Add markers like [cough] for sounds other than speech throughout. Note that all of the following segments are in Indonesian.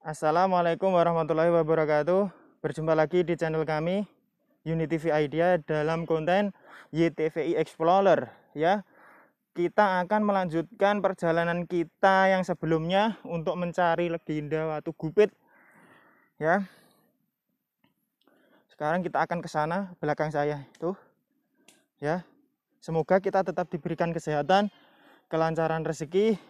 Assalamualaikum warahmatullahi wabarakatuh. Berjumpa lagi di channel kami Unity TV Idea dalam konten YTVI Explorer ya. Kita akan melanjutkan perjalanan kita yang sebelumnya untuk mencari legenda Watu Gupit ya. Sekarang kita akan ke sana belakang saya itu ya. Semoga kita tetap diberikan kesehatan, kelancaran rezeki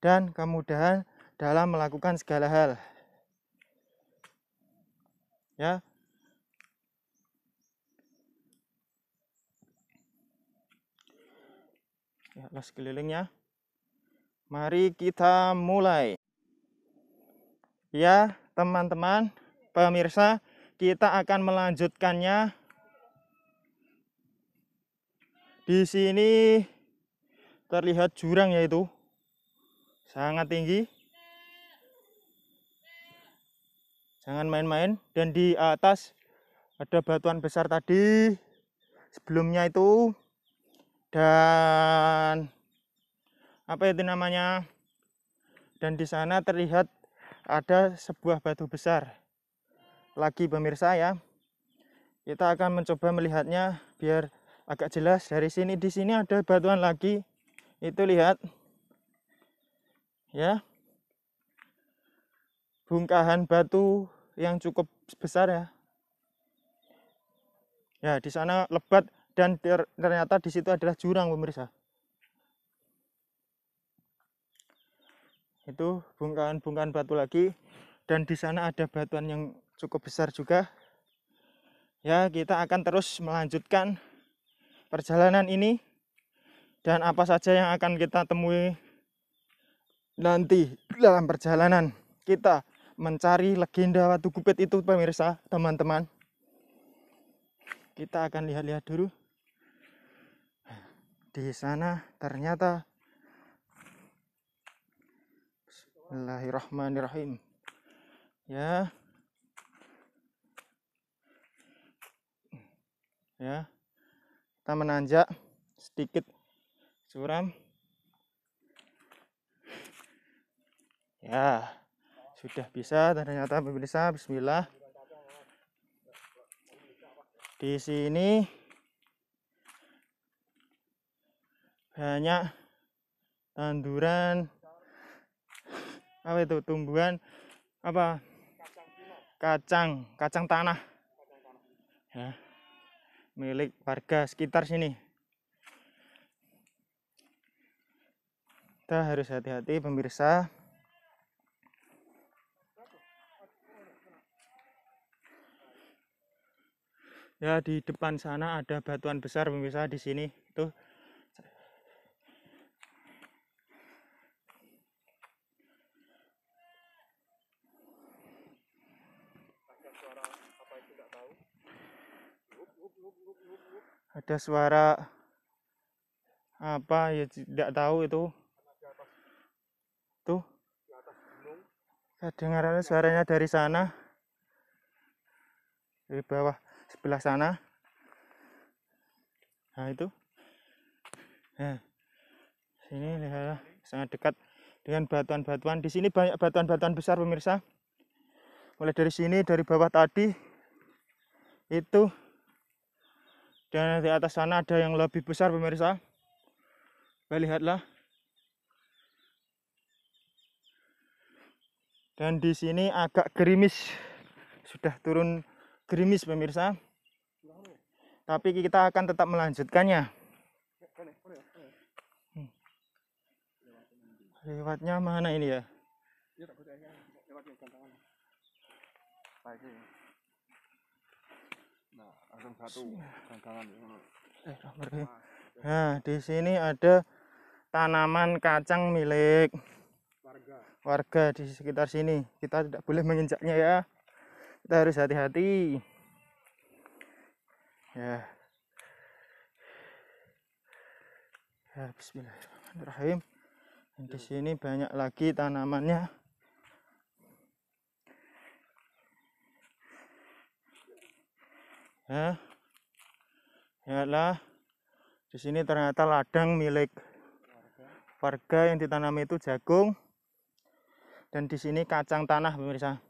dan kemudahan dalam melakukan segala hal. Ya. Ya, sekelilingnya. kelilingnya. Mari kita mulai. Ya, teman-teman, pemirsa, kita akan melanjutkannya di sini terlihat jurang yaitu sangat tinggi jangan main-main dan di atas ada batuan besar tadi sebelumnya itu dan apa itu namanya dan di sana terlihat ada sebuah batu besar lagi pemirsa ya kita akan mencoba melihatnya biar agak jelas dari sini di sini ada batuan lagi itu lihat ya bongkahan batu yang cukup besar ya. Ya, di sana lebat dan ternyata di situ adalah jurang pemirsa. Itu bongkahan-bongkahan batu lagi dan di sana ada batuan yang cukup besar juga. Ya, kita akan terus melanjutkan perjalanan ini dan apa saja yang akan kita temui nanti dalam perjalanan kita mencari legenda Watu Gupit itu pemirsa, teman-teman. Kita akan lihat-lihat dulu. Di sana ternyata Bismillahirrahmanirrahim. Ya. Ya. Kita menanjak sedikit suram. Ya sudah bisa ternyata pemirsa bismillah di sini banyak tanduran apa itu tumbuhan apa kacang kacang tanah ya milik warga sekitar sini kita harus hati-hati pemirsa ya di depan sana ada batuan besar pemirsa di sini tuh ada suara apa ya tidak tahu itu tuh saya dengar suaranya dari sana dari bawah sebelah sana nah itu nah sini lihat sangat dekat dengan batuan-batuan di sini banyak batuan-batuan besar pemirsa mulai dari sini dari bawah tadi itu dan di atas sana ada yang lebih besar pemirsa Kita lihatlah dan di sini agak gerimis sudah turun gerimis pemirsa tapi kita akan tetap melanjutkannya lewatnya mana ini ya nah di sini ada tanaman kacang milik warga di sekitar sini kita tidak boleh menginjaknya ya kita harus hati-hati ya ya Bismillahirrahmanirrahim di iya. sini banyak lagi tanamannya ya lihatlah di sini ternyata ladang milik warga yang ditanami itu jagung dan di sini kacang tanah pemirsa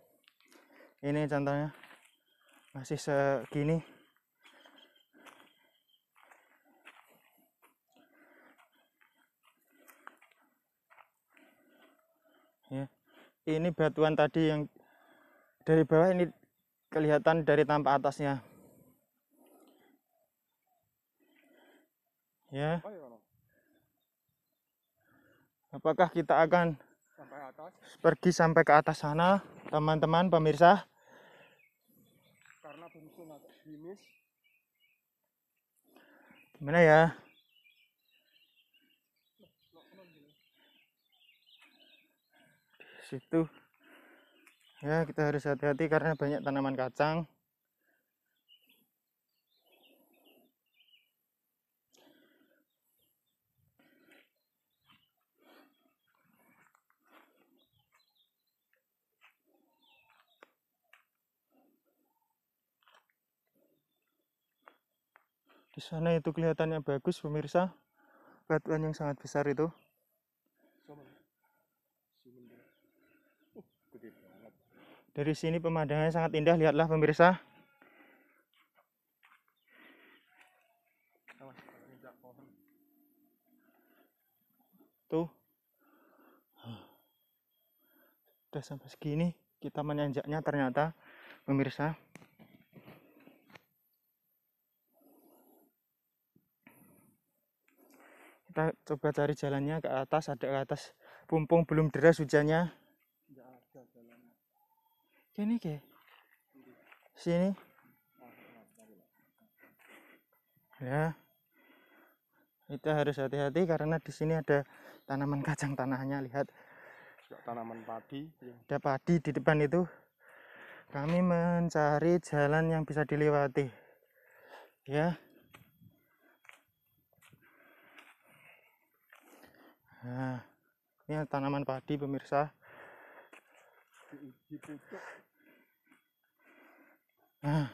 ini contohnya masih segini ini batuan tadi yang dari bawah ini kelihatan dari tampak atasnya ya apakah kita akan sampai atas. pergi sampai ke atas sana teman-teman pemirsa karena bumi agak gimana ya situ ya kita harus hati-hati karena banyak tanaman kacang di sana itu kelihatannya bagus pemirsa batuan yang sangat besar itu Dari sini pemandangannya sangat indah, lihatlah pemirsa. Tuh. Udah sampai segini kita menanjaknya ternyata pemirsa. Kita coba cari jalannya ke atas, ada ke atas. Pumpung belum deras hujannya. Ini ke? Sini. Ya. Kita harus hati-hati karena di sini ada tanaman kacang tanahnya, lihat. Ya, tanaman padi. Ya. Ada padi di depan itu. Kami mencari jalan yang bisa dilewati. Ya. Nah, ini tanaman padi pemirsa. Nah,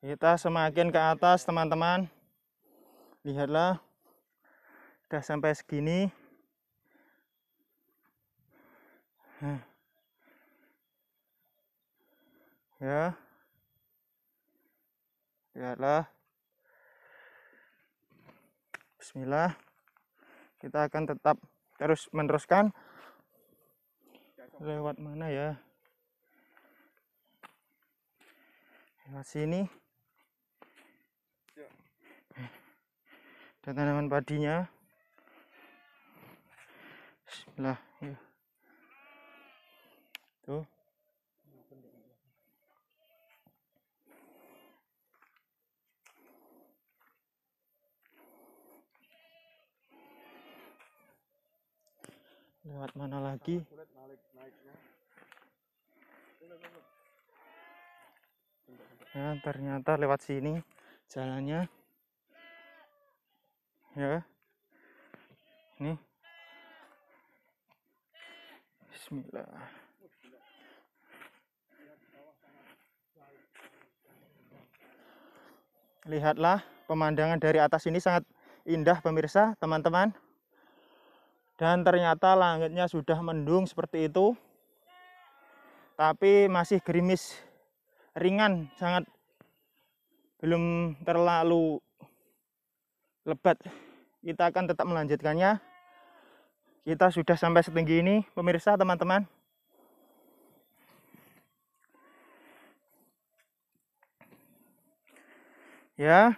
kita semakin ke atas teman-teman. Lihatlah, udah sampai segini. Nah. Ya, lihatlah. Bismillah, kita akan tetap terus meneruskan lewat mana ya lewat sini ya. Eh, dan tanaman padinya sebelah lewat mana lagi ya ternyata lewat sini jalannya ya ini Bismillah lihatlah pemandangan dari atas ini sangat indah pemirsa teman-teman dan ternyata langitnya sudah mendung seperti itu tapi masih gerimis ringan sangat belum terlalu lebat kita akan tetap melanjutkannya kita sudah sampai setinggi ini pemirsa teman-teman ya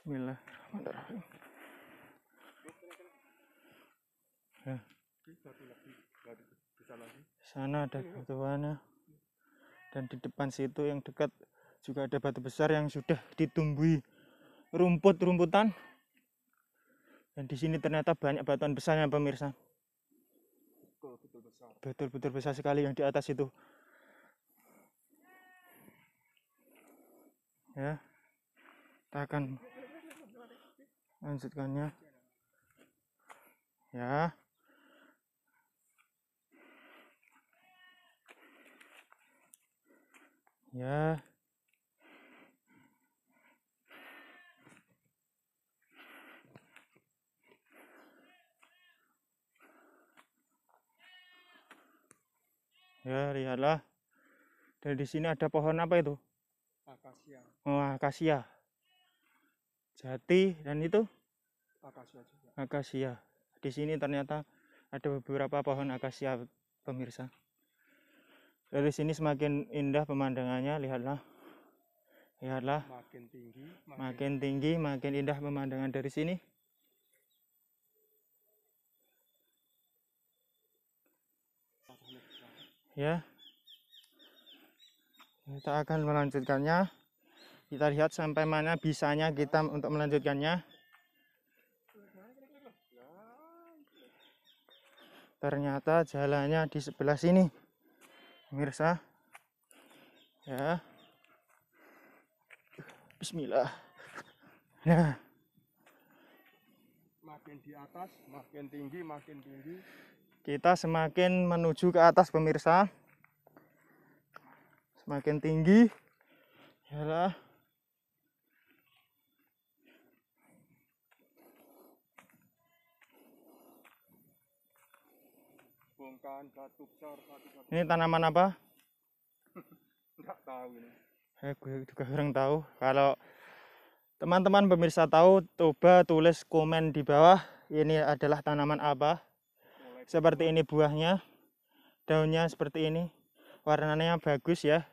Bismillahirrahmanirrahim. Ya. Sana ada iya. batuannya. Dan di depan situ yang dekat juga ada batu besar yang sudah ditumbuhi rumput-rumputan. Dan di sini ternyata banyak batuan besarnya pemirsa. Betul-betul besar sekali yang di atas itu. Ya. Kita akan lanjutkannya ya ya ya lihatlah dari sini ada pohon apa itu akasia oh akasia jati dan itu akasia juga. Akasia. Di sini ternyata ada beberapa pohon akasia pemirsa. Dari sini semakin indah pemandangannya, lihatlah. Lihatlah. Makin tinggi, makin, makin tinggi, makin indah pemandangan dari sini. Ya. Kita akan melanjutkannya kita lihat sampai mana bisanya kita untuk melanjutkannya ternyata jalannya di sebelah sini pemirsa ya bismillah nah makin di atas makin tinggi makin tinggi kita semakin menuju ke atas pemirsa semakin tinggi ya lah Ini tanaman apa? Enggak [laughs] tahu ini. Eh, gue juga kurang tahu. Kalau teman-teman pemirsa tahu, coba tulis komen di bawah. Ini adalah tanaman apa? Seperti ini buahnya, daunnya seperti ini, warnanya bagus ya.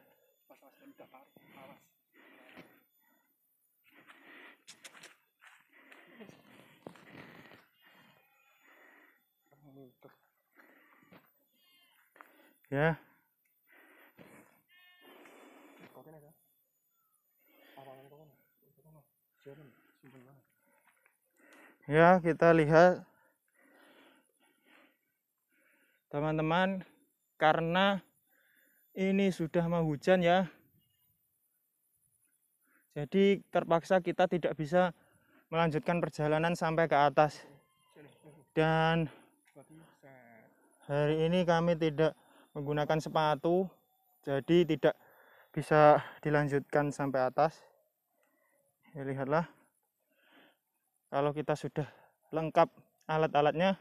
ya ya kita lihat teman-teman karena ini sudah mau hujan ya jadi terpaksa kita tidak bisa melanjutkan perjalanan sampai ke atas dan hari ini kami tidak menggunakan sepatu jadi tidak bisa dilanjutkan sampai atas ya, lihatlah kalau kita sudah lengkap alat-alatnya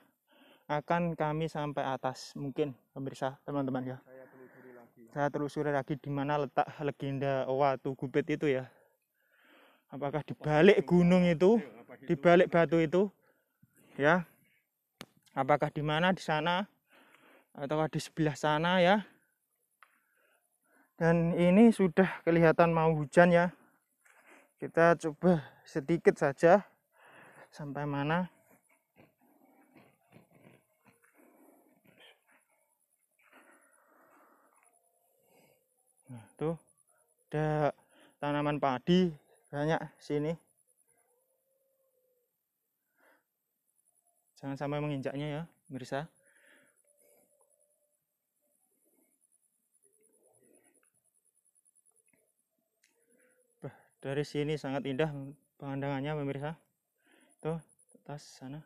akan kami sampai atas mungkin pemirsa teman-teman ya saya telusuri lagi, di mana letak legenda Watu Gubet itu ya apakah di balik gunung itu iya, di balik batu itu ya apakah di mana di sana atau di sebelah sana ya dan ini sudah kelihatan mau hujan ya kita coba sedikit saja sampai mana nah tuh ada tanaman padi banyak sini jangan sampai menginjaknya ya mirsa dari sini sangat indah pemandangannya pemirsa tuh atas sana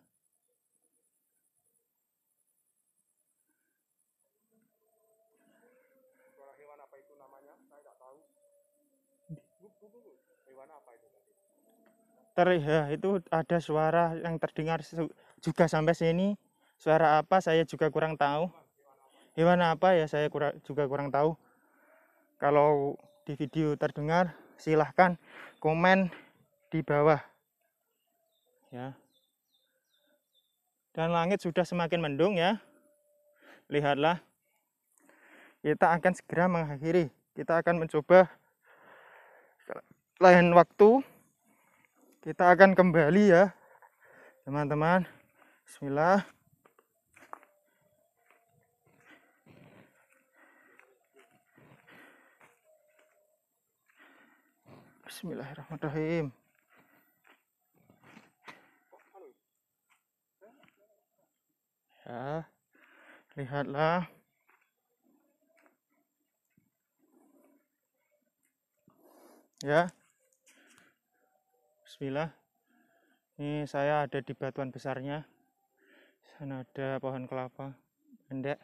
hewan apa itu namanya saya tidak tahu hewan apa itu Terlihat ya, itu ada suara yang terdengar juga sampai sini suara apa saya juga kurang tahu hewan apa ya saya kurang, juga kurang tahu kalau di video terdengar silahkan komen di bawah ya dan langit sudah semakin mendung ya lihatlah kita akan segera mengakhiri kita akan mencoba lain waktu kita akan kembali ya teman-teman Bismillah Bismillahirrahmanirrahim. Ya, lihatlah. Ya. Bismillah. Ini saya ada di batuan besarnya. Sana ada pohon kelapa. Pendek.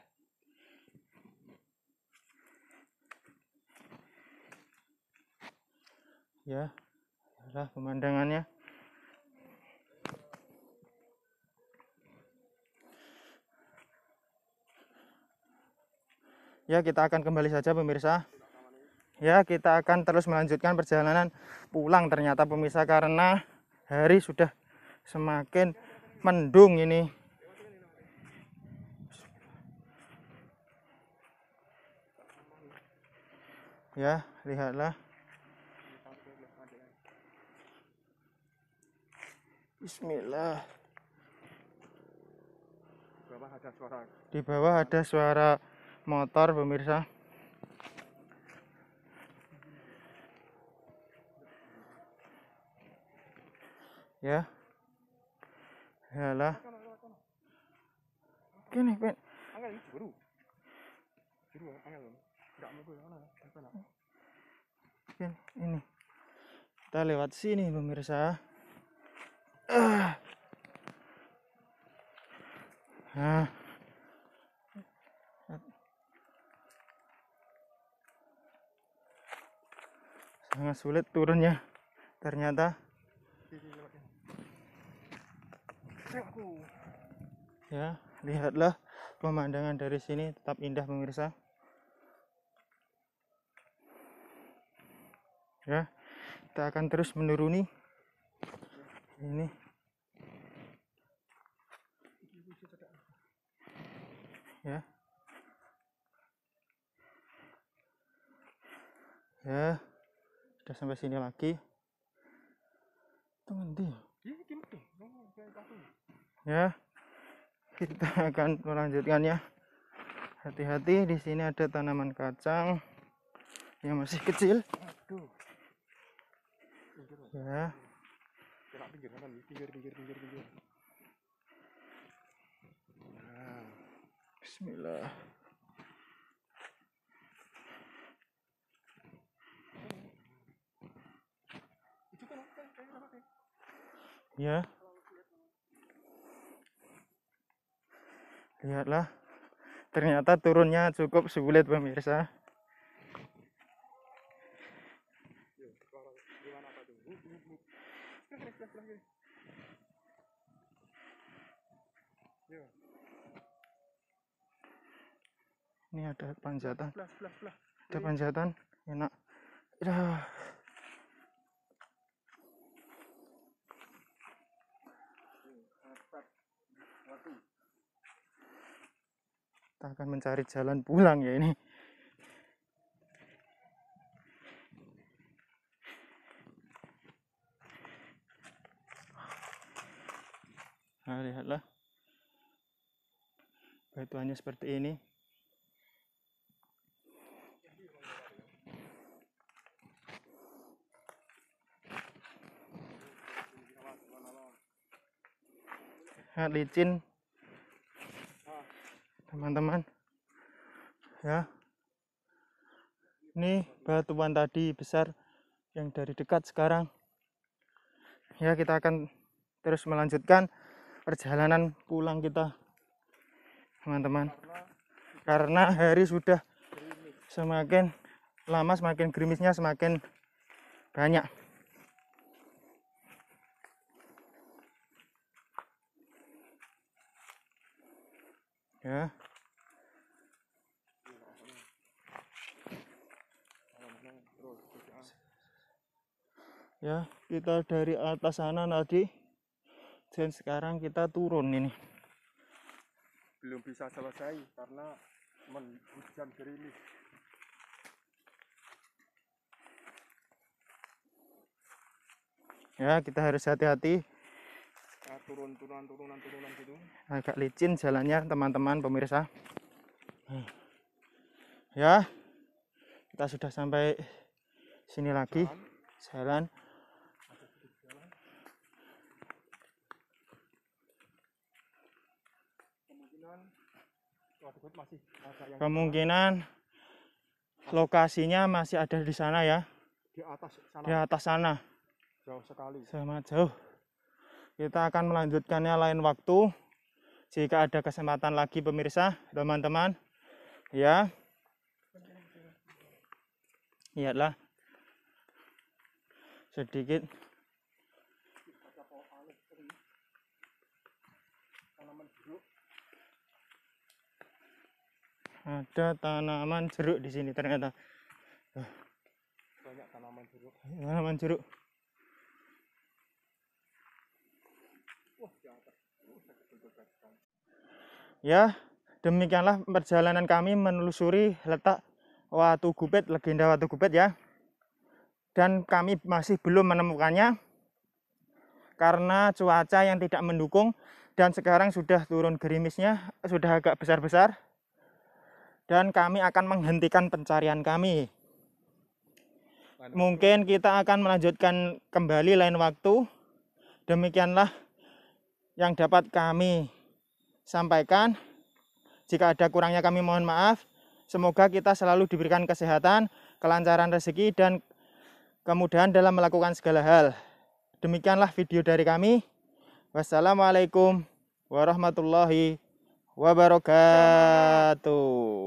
ya adalah pemandangannya ya kita akan kembali saja pemirsa ya kita akan terus melanjutkan perjalanan pulang ternyata pemirsa karena hari sudah semakin mendung ini ya lihatlah Bismillah. Di bawah ada suara. Di bawah ada suara motor, pemirsa. Ya. Yalah. Gini, Ben. Angel ini baru. Baru angel. Enggak mau gue mana. Ini. Kita lewat sini, pemirsa. Nah. Sangat sulit turunnya. Ternyata. Ya, lihatlah pemandangan dari sini tetap indah pemirsa. Ya, kita akan terus menuruni ini udah sampai sini lagi itu nanti ya, ya. kita akan melanjutkannya hati-hati di sini ada tanaman kacang yang masih kecil ya Bismillah ya lihatlah ternyata turunnya cukup sulit pemirsa ini ada panjatan ada panjatan enak udah kita akan mencari jalan pulang ya ini nah lihatlah batuannya seperti ini nah, licin teman-teman ya ini batuan tadi besar yang dari dekat sekarang ya kita akan terus melanjutkan perjalanan pulang kita teman-teman karena hari sudah semakin lama semakin gerimisnya semakin banyak ya ya kita dari atas sana tadi dan sekarang kita turun ini belum bisa selesai karena hujan gerimis ya kita harus hati-hati turun turunan turunan turunan gitu agak licin jalannya teman-teman pemirsa ya kita sudah sampai sini lagi jalan, jalan. kemungkinan lokasinya masih ada di sana ya di atas sana di atas sana jauh sekali sangat jauh kita akan melanjutkannya lain waktu jika ada kesempatan lagi pemirsa teman-teman ya lihatlah sedikit ada tanaman jeruk di sini ternyata banyak tanaman jeruk tanaman jeruk oh, kan. ya demikianlah perjalanan kami menelusuri letak Watu Gubet, legenda Watu Gubet ya dan kami masih belum menemukannya karena cuaca yang tidak mendukung dan sekarang sudah turun gerimisnya sudah agak besar-besar dan kami akan menghentikan pencarian kami. Mungkin kita akan melanjutkan kembali lain waktu. Demikianlah yang dapat kami sampaikan. Jika ada kurangnya kami mohon maaf. Semoga kita selalu diberikan kesehatan, kelancaran rezeki, dan kemudahan dalam melakukan segala hal. Demikianlah video dari kami. Wassalamualaikum warahmatullahi wabarakatuh.